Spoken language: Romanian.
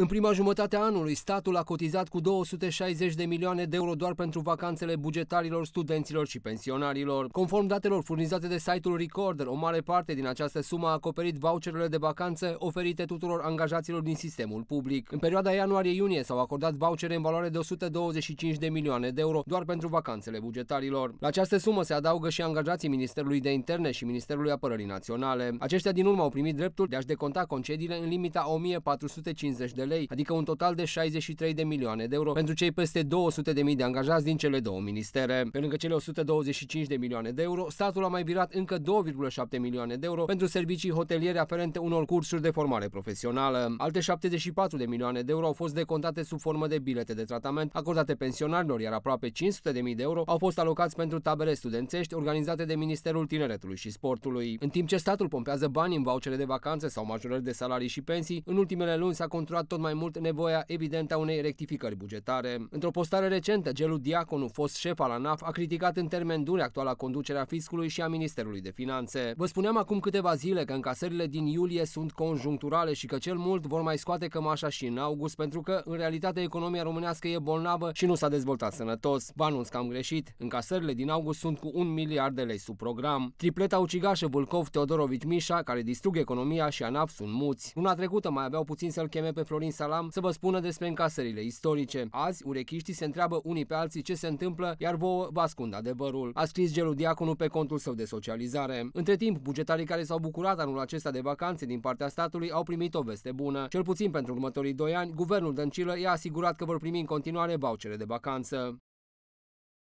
În prima jumătate a anului, statul a cotizat cu 260 de milioane de euro doar pentru vacanțele bugetarilor, studenților și pensionarilor. Conform datelor furnizate de site-ul Recorder, o mare parte din această sumă a acoperit voucherele de vacanță oferite tuturor angajaților din sistemul public. În perioada ianuarie-iunie s-au acordat vouchere în valoare de 125 de milioane de euro doar pentru vacanțele bugetarilor. La această sumă se adaugă și angajații Ministerului de Interne și Ministerului Apărării Naționale. Aceștia din urmă au primit dreptul de a-și deconta concediile în limita 1450 de lei, adică un total de 63 de milioane de euro pentru cei peste 200 de mii de angajați din cele două ministere. Pe lângă cele 125 de milioane de euro, statul a mai virat încă 2,7 milioane de euro pentru servicii hoteliere aferente unor cursuri de formare profesională. Alte 74 de milioane de euro au fost decontate sub formă de bilete de tratament acordate pensionarilor, iar aproape 500 de mii de euro au fost alocați pentru tabere studențești organizate de Ministerul Tineretului și Sportului. În timp ce statul pompează bani în vouchere de vacanțe sau majorări de salarii și pensii, în ultimele luni s-a controlat tot mai mult nevoia evidentă a unei rectificări bugetare. Într-o postare recentă, Gelu Diaconu, fost șef al ANAF, a criticat în termen dure actuala conducerea fiscului și a Ministerului de Finanțe. Vă spuneam acum câteva zile că încasările din iulie sunt conjuncturale și că cel mult vor mai scoate cămașa și în august, pentru că, în realitate, economia românească e bolnavă și nu s-a dezvoltat sănătos. Vă anunț că am greșit. Încasările din august sunt cu un miliard de lei sub program. Tripleta ucigașă Vulcov Teodorovici Mișa, care distrug economia și ANAF sunt muți. Luna trecută mai aveau puțin să-l cheme pe Florin Mohamed Salam să vă spună despre încasările istorice. Azi, urechiștii se întreabă unii pe alții ce se întâmplă, iar vouă vă ascund adevărul. A scris Gelu Diaconu pe contul său de socializare. Între timp, bugetarii care s-au bucurat anul acesta de vacanțe din partea statului au primit o veste bună. Cel puțin pentru următorii doi ani, guvernul Dăncilă i-a asigurat că vor primi în continuare vouchere de vacanță.